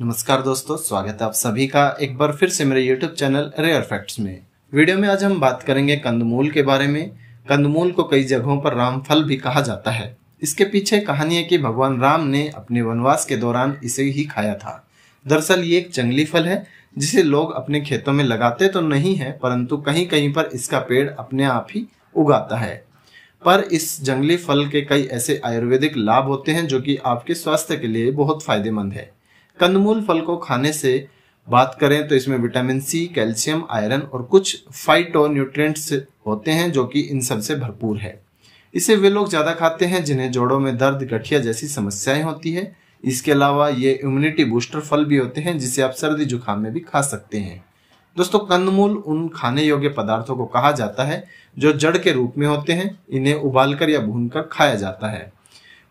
नमस्कार दोस्तों स्वागत है आप सभी का एक बार फिर से मेरे यूट्यूब चैनल रेयर फैक्ट्स में वीडियो में आज हम बात करेंगे कंदमूल के बारे में कंदमूल को कई जगहों पर रामफल भी कहा जाता है इसके पीछे कहानी है कि भगवान राम ने अपने वनवास के दौरान इसे ही खाया था दरअसल ये एक जंगली फल है जिसे लोग अपने खेतों में लगाते तो नहीं है परंतु कहीं कहीं पर इसका पेड़ अपने आप ही उगाता है पर इस जंगली फल के कई ऐसे आयुर्वेदिक लाभ होते हैं जो कि आपके स्वास्थ्य के लिए बहुत फायदेमंद है कंदमूल फल को खाने से बात करें तो इसमें विटामिन सी कैल्शियम आयरन और कुछ फाइटो न्यूट्रिएंट्स होते हैं जो कि इन सबसे भरपूर है इसे वे लोग ज़्यादा खाते हैं जिन्हें जोड़ों में दर्द गठिया जैसी समस्याएं होती है इसके अलावा ये इम्यूनिटी बूस्टर फल भी होते हैं जिसे आप सर्दी जुकाम में भी खा सकते हैं दोस्तों कंदमूल उन खाने योग्य पदार्थों को कहा जाता है जो जड़ के रूप में होते हैं इन्हें उबालकर या भूनकर खाया जाता है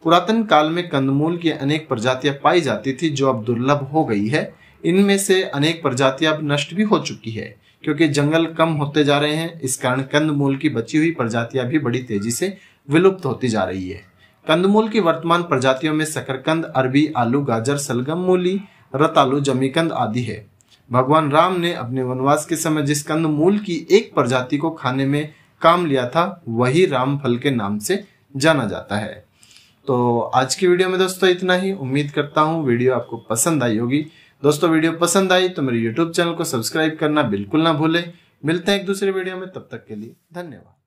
पुरातन काल में कंदमूल की अनेक प्रजातियां पाई जाती थी जो अब दुर्लभ हो गई है इनमें से अनेक प्रजातियां अब नष्ट भी हो चुकी है क्योंकि जंगल कम होते जा रहे हैं इस कारण कंदमूल की बची हुई प्रजातियां भी बड़ी तेजी से विलुप्त होती जा रही है कंदमूल की वर्तमान प्रजातियों में शकरकंद अरबी आलू गाजर सलगम मूली रतालू जमीकंद आदि है भगवान राम ने अपने वनवास के समय जिस कंद मूल की एक प्रजाति को खाने में काम लिया था वही रामफल के नाम से जाना जाता है तो आज की वीडियो में दोस्तों इतना ही उम्मीद करता हूँ वीडियो आपको पसंद आई होगी दोस्तों वीडियो पसंद आई तो मेरे यूट्यूब चैनल को सब्सक्राइब करना बिल्कुल ना भूले मिलते हैं एक दूसरे वीडियो में तब तक के लिए धन्यवाद